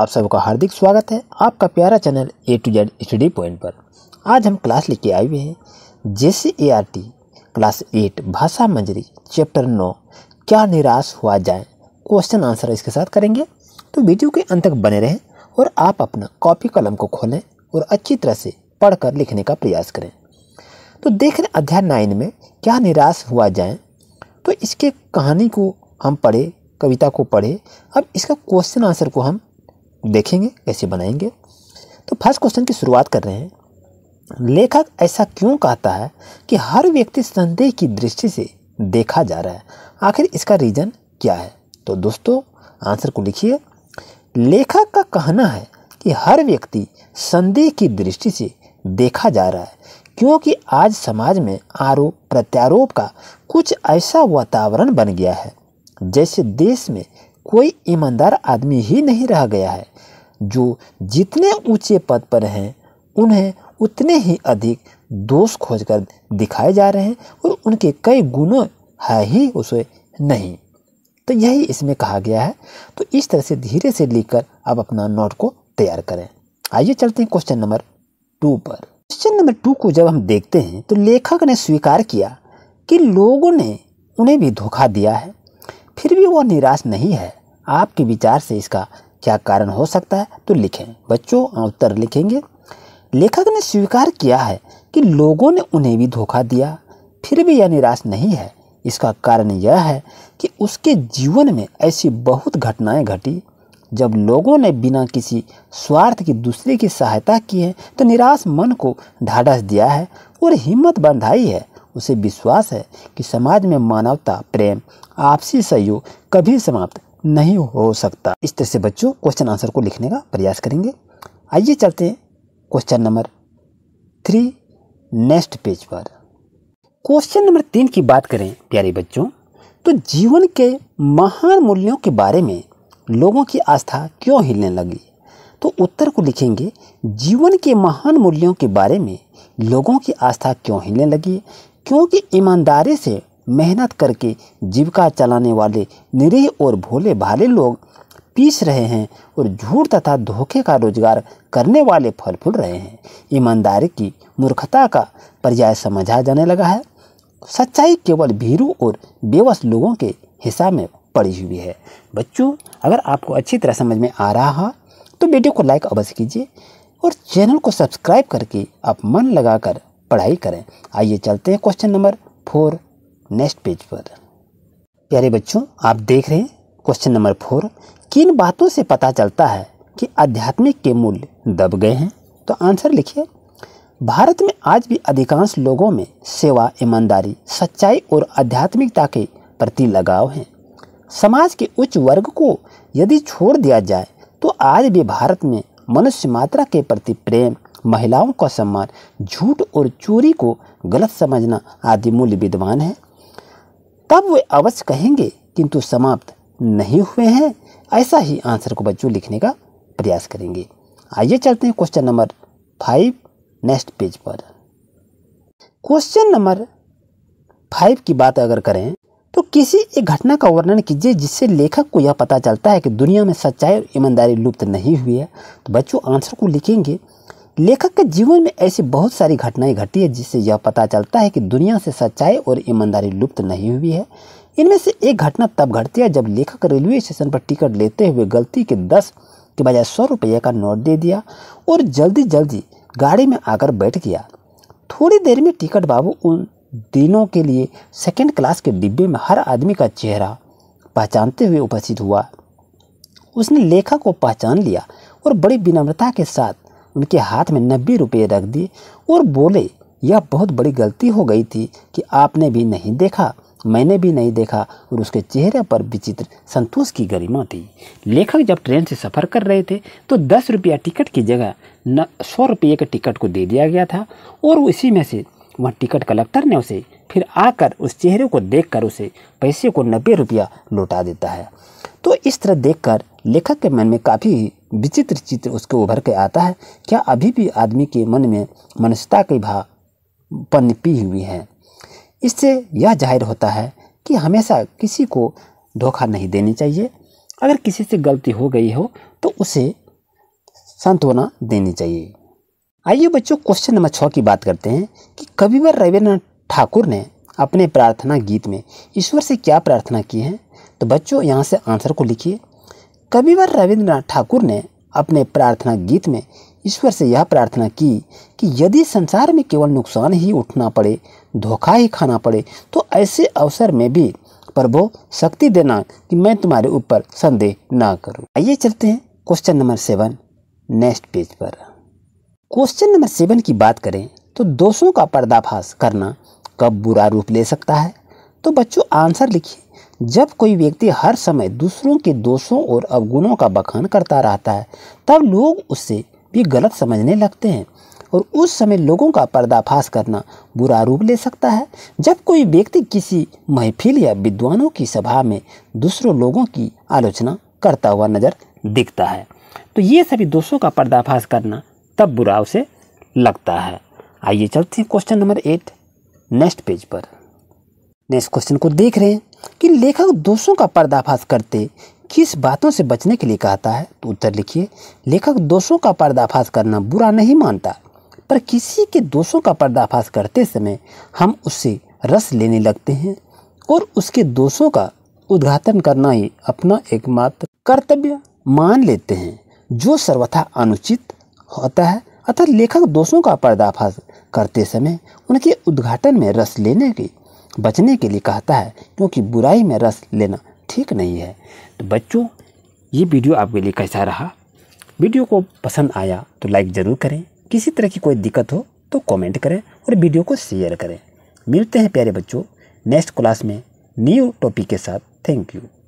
आप सबका हार्दिक स्वागत है आपका प्यारा channel A to Z study point पर आज हम क्लास लेके आए हुए हैं J C A R T class eight Bhasha Manjari chapter नौ क्या निराश हुआ जाए क्वेश्चन आंसर इसके साथ करेंगे तो वीडियो के अंत तक बने रहें और आप अपना कॉपी कलम को खोलें और अच्छी तरह से पढ़कर लिखने का प्रयास करें तो देख रहे अध्याय नाइन में क्या निराश हुआ जाए तो इसके कहानी को हम पढ़े कविता को पढ़े अब इसका क्वेश्चन आंसर को हम देखेंगे कैसे बनाएंगे तो फर्स्ट क्वेश्चन की शुरुआत कर रहे हैं लेखक ऐसा क्यों कहता है कि हर व्यक्ति संदेह की दृष्टि से देखा जा रहा है आखिर इसका रीज़न क्या है तो दोस्तों आंसर को लिखिए लेखक का कहना है कि हर व्यक्ति संदेह की दृष्टि से देखा जा रहा है क्योंकि आज समाज में आरोप प्रत्यारोप का कुछ ऐसा वातावरण बन गया है जैसे देश में कोई ईमानदार आदमी ही नहीं रह गया है जो जितने ऊंचे पद पर हैं उन्हें उतने ही अधिक दोष खोजकर दिखाए जा रहे हैं और उनके कई गुण है ही उसे नहीं तो यही इसमें कहा गया है तो इस तरह से धीरे से लिखकर आप अपना नोट को तैयार करें आइए चलते हैं क्वेश्चन नंबर टू पर क्वेश्चन नंबर टू को जब हम देखते हैं तो लेखक ने स्वीकार किया कि लोगों ने उन्हें भी धोखा दिया है फिर भी वह निराश नहीं है आपके विचार से इसका क्या कारण हो सकता है तो लिखें बच्चों उत्तर लिखेंगे लेखक ने स्वीकार किया है कि लोगों ने उन्हें भी धोखा दिया फिर भी यह निराश नहीं है इसका कारण यह है कि उसके जीवन में ऐसी बहुत घटनाएं घटी जब लोगों ने बिना किसी स्वार्थ की दूसरे की सहायता की है तो निराश मन को ढाढ़स दिया है और हिम्मत बंधाई है उसे विश्वास है कि समाज में मानवता प्रेम आपसी सहयोग कभी समाप्त नहीं हो सकता इस तरह से बच्चों क्वेश्चन आंसर को लिखने का प्रयास करेंगे आइए चलते हैं question number three next page पर क्वेश्चन नंबर तीन की बात करें प्यारे बच्चों तो जीवन के महान मूल्यों के बारे में लोगों की आस्था क्यों हिलने लगी तो उत्तर को लिखेंगे जीवन के महान मूल्यों के बारे में लोगों की आस्था क्यों हिलने लगी क्योंकि ईमानदारी से मेहनत करके जीविका चलाने वाले निरीह और भोले भाले लोग पीस रहे हैं और झूठ तथा धोखे का रोजगार करने वाले फल फूल रहे हैं ईमानदारी की मूर्खता का पर्याय समझा जाने लगा है सच्चाई केवल भीरू और बेवस लोगों के हिस्सा में पड़ी हुई है बच्चों अगर आपको अच्छी तरह समझ में आ रहा है तो वीडियो को लाइक अवश्य कीजिए और चैनल को सब्सक्राइब करके आप मन लगाकर पढ़ाई करें आइए चलते हैं question number four next page पर प्यारे बच्चों आप देख रहे हैं क्वेश्चन नंबर फोर किन बातों से पता चलता है कि आध्यात्मिक के मूल्य दब गए हैं तो आंसर लिखिए भारत में आज भी अधिकांश लोगों में सेवा ईमानदारी सच्चाई और आध्यात्मिकता के प्रति लगाव है समाज के उच्च वर्ग को यदि छोड़ दिया जाए तो आज भी भारत में मनुष्य मात्रा के प्रति प्रेम महिलाओं का सम्मान झूठ और चोरी को गलत समझना आदि मूल्य विद्वान है तब वे अवश्य कहेंगे किंतु समाप्त नहीं हुए हैं ऐसा ही आंसर को बच्चों लिखने का प्रयास करेंगे आइए चलते हैं question number five next page पर क्वेश्चन नंबर फाइव की बात अगर करें तो किसी एक घटना का वर्णन कीजिए जिससे लेखक को यह पता चलता है कि दुनिया में सच्चाई और ईमानदारी लुप्त नहीं हुई है तो बच्चों आंसर को लिखेंगे लेखक के जीवन में ऐसी बहुत सारी घटनाएं घटी है जिससे यह पता चलता है कि दुनिया से सच्चाई और ईमानदारी लुप्त नहीं हुई है इनमें से एक घटना तब घटती है जब लेखक रेलवे स्टेशन पर टिकट लेते हुए गलती के दस के बजाय सौ रुपये का नोट दे दिया और जल्दी जल्दी गाड़ी में आकर बैठ गया थोड़ी देर में टिकट बाबू उन दिनों के लिए सेकेंड क्लास के डिब्बे में हर आदमी का चेहरा पहचानते हुए उपस्थित हुआ उसने लेखक को पहचान लिया और बड़ी विनम्रता के साथ उनके हाथ में नब्बे रुपये रख दिए और बोले यह बहुत बड़ी गलती हो गई थी कि आपने भी नहीं देखा मैंने भी नहीं देखा और उसके चेहरे पर विचित्र संतोष की गरिमा थी लेखक जब ट्रेन से सफ़र कर रहे थे तो दस रुपया टिकट की जगह न सौ रुपये के टिकट को दे दिया गया था और उसी में से वह टिकट कलेक्टर ने उसे फिर आकर उस चेहरे को देखकर उसे पैसे को नब्बे रुपया लौटा देता है तो इस तरह देखकर लेखक के मन में काफ़ी विचित्र चित्र उसके उभर के आता है क्या अभी भी आदमी के मन में मनुष्यता की भाव पनपी हुई है इससे यह जाहिर होता है कि हमेशा किसी को धोखा नहीं देनी चाहिए अगर किसी से गलती हो गई हो तो उसे सांत्वना देनी चाहिए आइए बच्चों क्वेश्चन नंबर छः की बात करते हैं कि कविवर रविन्द्रनाथ ठाकुर ने अपने प्रार्थना गीत में ईश्वर से क्या प्रार्थना की है तो बच्चों यहाँ से आंसर को लिखिए कविवर रविंद्रनाथ ठाकुर ने अपने प्रार्थना गीत में ईश्वर से यह प्रार्थना की कि यदि संसार में केवल नुकसान ही उठना पड़े धोखा ही खाना पड़े तो ऐसे अवसर में भी प्रभो शक्ति देना कि मैं तुम्हारे ऊपर संदेह ना करूं। आइए चलते हैं question number seven next page पर क्वेश्चन नंबर सेवन की बात करें तो दोषों का पर्दाफाश करना कब बुरा रूप ले सकता है तो बच्चों आंसर लिखिए जब कोई व्यक्ति हर समय दूसरों के दोषों और अवगुणों का बखान करता रहता है तब लोग उससे भी गलत समझने लगते हैं और उस समय लोगों का पर्दाफाश करना बुरा रूप ले सकता है जब कोई व्यक्ति किसी महफिल या विद्वानों की सभा में दूसरों लोगों की आलोचना करता हुआ नज़र दिखता है तो ये सभी दोषों का पर्दाफाश करना तब बुरा उसे लगता है आइए चलते हैं question number eight next page पर नेक्स्ट क्वेश्चन को देख रहे हैं कि लेखक दोषों का पर्दाफाश करते किस बातों से बचने के लिए कहता है तो उत्तर लिखिए लेखक दोषों का पर्दाफाश करना बुरा नहीं मानता पर किसी के दोषों का पर्दाफाश करते समय हम उससे रस लेने लगते हैं और उसके दोषों का उद्घाटन करना ही अपना एकमात्र कर्तव्य मान लेते हैं जो सर्वथा अनुचित होता है अर्थात लेखक दोषों का पर्दाफाश करते समय उनके उद्घाटन में रस लेने की बचने के लिए कहता है क्योंकि बुराई में रस लेना ठीक नहीं है तो बच्चों ये वीडियो आपके लिए कैसा रहा वीडियो को पसंद आया तो लाइक ज़रूर करें किसी तरह की कोई दिक्कत हो तो कमेंट करें और वीडियो को शेयर करें मिलते हैं प्यारे बच्चों नेक्स्ट क्लास में न्यू टॉपिक के साथ थैंक यू